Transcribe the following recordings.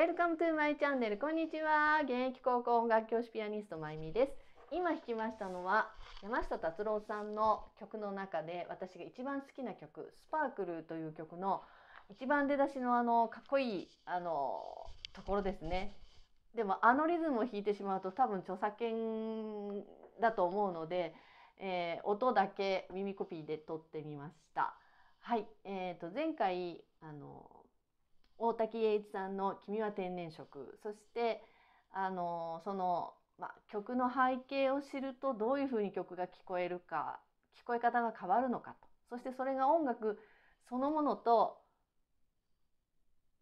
Welcome to my channel こんにちは現役高校音楽教師ピアニストまゆみです今弾きましたのは山下達郎さんの曲の中で私が一番好きな曲「スパークルという曲の一番出だしのあのかっこいいあのところですねでもあのリズムを弾いてしまうと多分著作権だと思うので、えー、音だけ耳コピーで撮ってみました。はい、えー、と前回あの大滝栄一さんの「君は天然色」そしてあのその、ま曲の背景を知るとどういうふうに曲が聞こえるか聞こえ方が変わるのかとそしてそれが音楽そのものと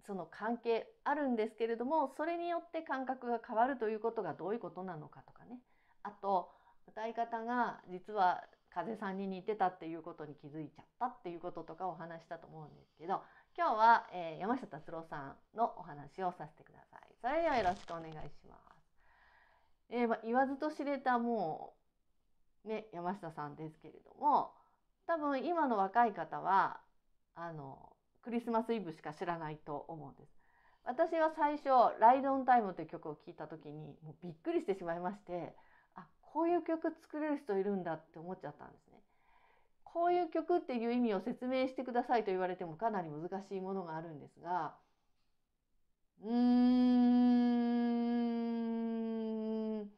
その関係あるんですけれどもそれによって感覚が変わるということがどういうことなのかとかねあと歌い方が実は風さんに似てたっていうことに気づいちゃったっていうこととかお話したと思うんですけど今日は、えー、山下達郎さんのお話をさせてください。それではよろしくお願いします。えー、ま言わずと知れたもう、ね、山下さんですけれども、多分今の若い方は、あの、クリスマスイブしか知らないと思うんです。私は最初、ライドオンタイムという曲を聴いた時に、もうびっくりしてしまいまして、あ、こういう曲作れる人いるんだって思っちゃったんですね。こういう曲っていう意味を説明してくださいと言われてもかなり難しいものがあるんですが、うーん、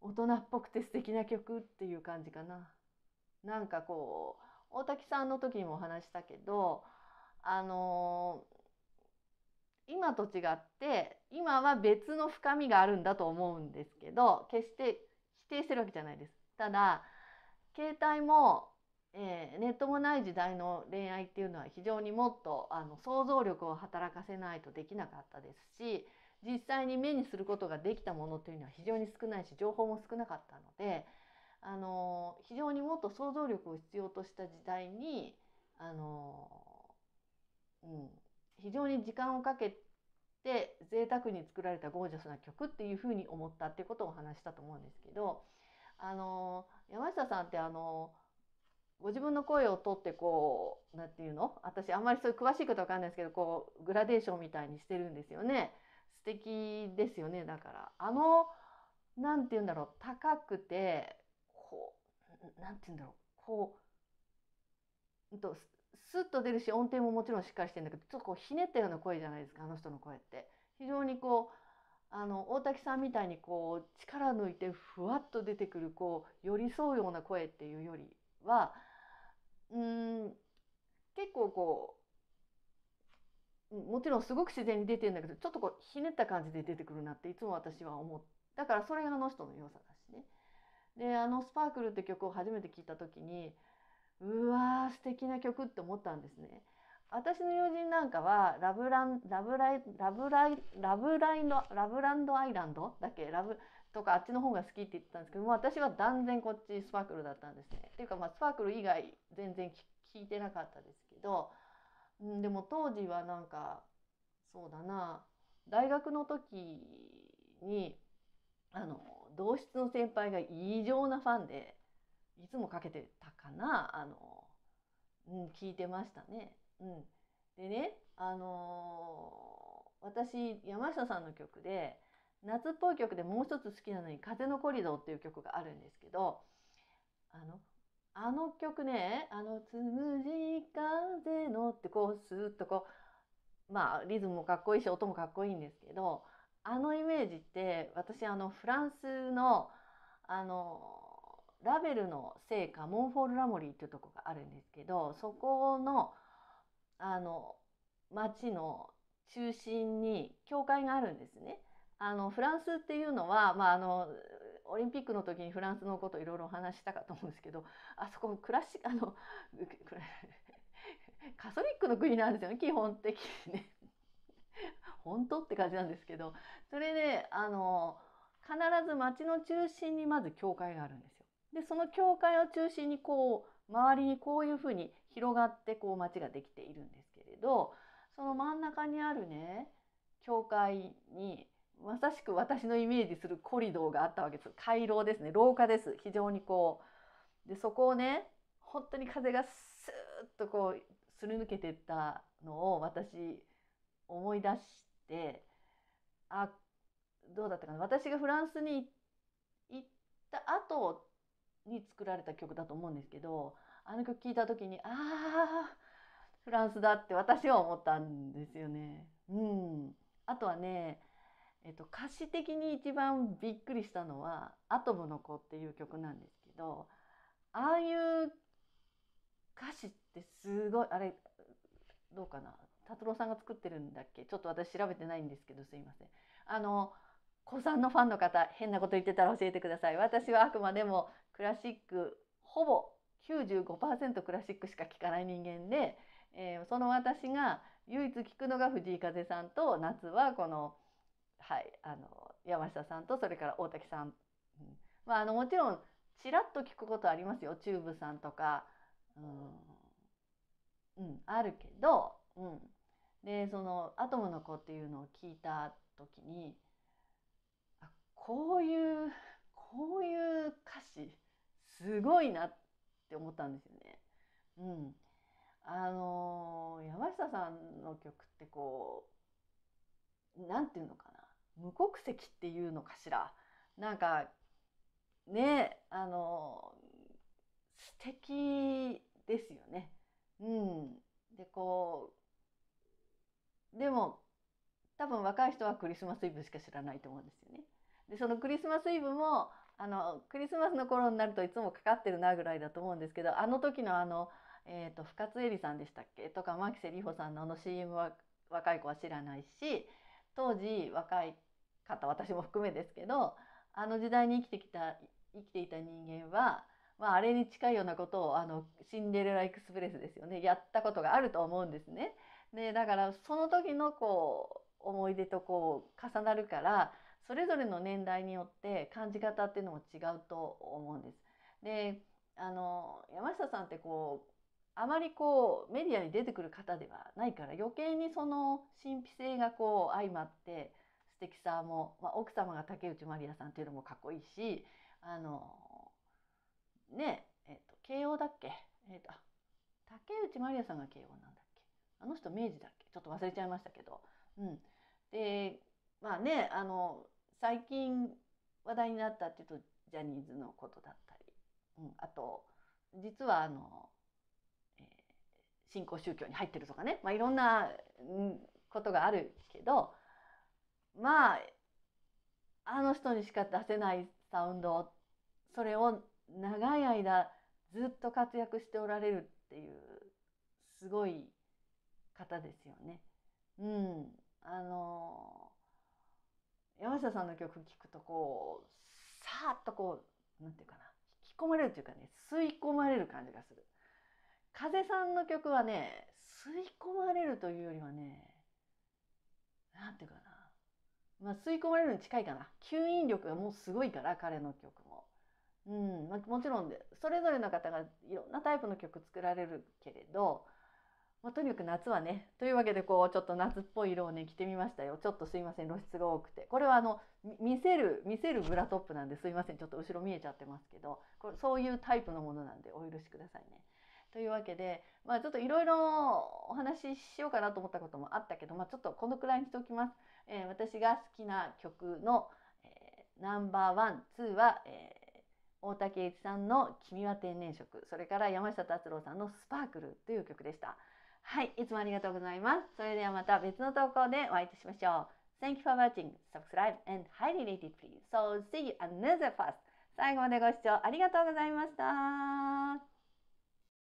大人っぽくて素敵な曲っていう感じかな。なんかこう、大滝さんの時にもお話したけど、あの今と違って今は別の深みがあるんだと思うんですけど決して否定してるわけじゃないです。ただ携帯もえー、ネットもない時代の恋愛っていうのは非常にもっとあの想像力を働かせないとできなかったですし実際に目にすることができたものというのは非常に少ないし情報も少なかったのであの非常にもっと想像力を必要とした時代にあの、うん、非常に時間をかけて贅沢に作られたゴージャスな曲っていうふうに思ったっていうことをお話したと思うんですけどあの山下さんってあのご自分の声をとってこう、何て言うの私あんまりそういう詳しいことわかんないですけど、こう、グラデーションみたいにしてるんですよね。素敵ですよね。だから、あの、何て言うんだろう、高くて、こう、何て言うんだろう、こう、とスッと出るし、音程ももちろんしっかりしてるんだけど、ちょっとこう、ひねったような声じゃないですか、あの人の声って。非常にこう、あの大滝さんみたいにこう力抜いてふわっと出てくるこう寄り添うような声っていうよりは構こうもちろんすごく自然に出てるんだけどちょっとこうひねった感じで出てくるなっていつも私は思ってだからそれがあの人の良さだしね。であの「スパークルって曲を初めて聴いた時にうわー素敵な曲って思ったんですね。私の友人なんかはラブランラブライラブライラブライのラブランドアイランドだっけラブとかあっちの方が好きって言ってたんですけども私は断然こっちスパークルだったんですね。っていうかまあスパークル以外全然聞いてなかったですけど。どでも当時はなんかそうだな大学の時にあの同室の先輩が異常なファンでいつもかけてたかなあの、うん、聞いてましたね。うん、でね、あのー、私山下さんの曲で夏っぽい曲でもう一つ好きなのに「風のコリドー」っていう曲があるんですけどあのあの曲ね、あの、つむじ風のってこう、スーッとこう、まあ、リズムもかっこいいし、音もかっこいいんですけど、あのイメージって、私、あの、フランスの、あの、ラベルの聖火、モンフォール・ラモリーっていうとこがあるんですけど、そこの、あの、街の中心に教会があるんですね。あの、フランスっていうのは、まあ、あの、オリンピックの時にフランスのこといろいろお話したかと思うんですけどあそこクラシあのカソリックの国なんですよね基本的にね。本当って感じなんですけどそれであの必ず町の中心にまず教会があるんですよ。でその教会を中心にこう周りにこういうふうに広がってこう町ができているんですけれどその真ん中にあるね教会にまさしく私のイメージするコリドーがあったわけです回廊ですね廊下です非常にこうでそこをね本当に風がスーッとこうすり抜けてったのを私思い出してあどうだったかな私がフランスに行った後に作られた曲だと思うんですけどあの曲聴いた時にああフランスだって私は思ったんですよね。うん、あとはねえっと、歌詞的に一番びっくりしたのは「アトムの子」っていう曲なんですけどああいう歌詞ってすごいあれどうかな達郎さんが作ってるんだっけちょっと私調べてないんですけどすいません。あの子さんのファンの方変なこと言ってたら教えてください私はあくまでもクラシックほぼ95%クラシックしか聴かない人間で、えー、その私が唯一聴くのが藤井風さんと夏はこの「はい、あの山下さんとそれから大滝さん、うん、まあ、あのもちろんちらっと聞くことありますよチューブさんとか、うん、うん、あるけど、うん、でその「アトムの子」っていうのを聞いた時にあこういうこういう歌詞すごいなって思ったんですよね。うん、あの山下さんの曲ってこう何て言うのかな無国籍っていうのかしらなんかねあの素敵ですよね。うん、でこうでも多分若い人はクリスマスイブしか知らないと思うんですよね。でそのクリスマスイブもあのクリスマスの頃になるといつもかかってるなぐらいだと思うんですけどあの時のあの、えーと、深津絵里さんでしたっけとか牧瀬里穂さんのあの CM は若い子は知らないし当時若い方私も含めですけどあの時代に生きてきた生きていた人間は、まあ、あれに近いようなことをあのシンデレラエクスプレスですよねやったことがあると思うんですね。でだからその時のこう思い出とこう重なるからそれぞれの年代によって感じ方っていうのも違うと思うんです。であの山下さんってこうあまりこうメディアに出てくる方ではないから余計にその神秘性がこう相まって素敵さも、まあ、奥様が竹内まりやさんっていうのもかっこいいしあのねえっ、ー、と慶応だっけ、えーと、と竹内まりやさんが慶応なんだっけあの人明治だっけちょっと忘れちゃいましたけど、うん、でまあねあの最近話題になったっていうとジャニーズのことだったり、うん、あと実はあの新興宗教に入ってるとかね、まあ、いろんなことがあるけどまああの人にしか出せないサウンドそれを長い間ずっと活躍しておられるっていうすごい方ですよね。うん、あの山下さんの曲聴くとこうさーっとこうなんていうかな引き込まれるというかね吸い込まれる感じがする。風さんの曲はね吸い込まれるというよりはねなんていうかな、まあ、吸い込まれるに近いかな吸引力がもうすごいから彼の曲も。うんまあ、もちろんそれぞれの方がいろんなタイプの曲作られるけれど、まあ、とにかく夏はねというわけでこうちょっと夏っぽい色をね着てみましたよちょっとすいません露出が多くてこれはあの見せる見せるブラトップなんですいませんちょっと後ろ見えちゃってますけどこれそういうタイプのものなんでお許しくださいね。というわけで、まあ、ちょっといろいろお話ししようかなと思ったこともあったけど、まあ、ちょっとこのくらいにしておきます。えー、私が好きな曲の、えー、ナンバーワン、ツーは、えー、大竹一さんの「君は天然色」それから山下達郎さんの「スパークル」という曲でした。はい、いつもありがとうございます。それではまた別の投稿でお会いいたしましょう。Thank you for watching, subscribe and highly rated please. So see you another first. 最後までご視聴ありがとうございました。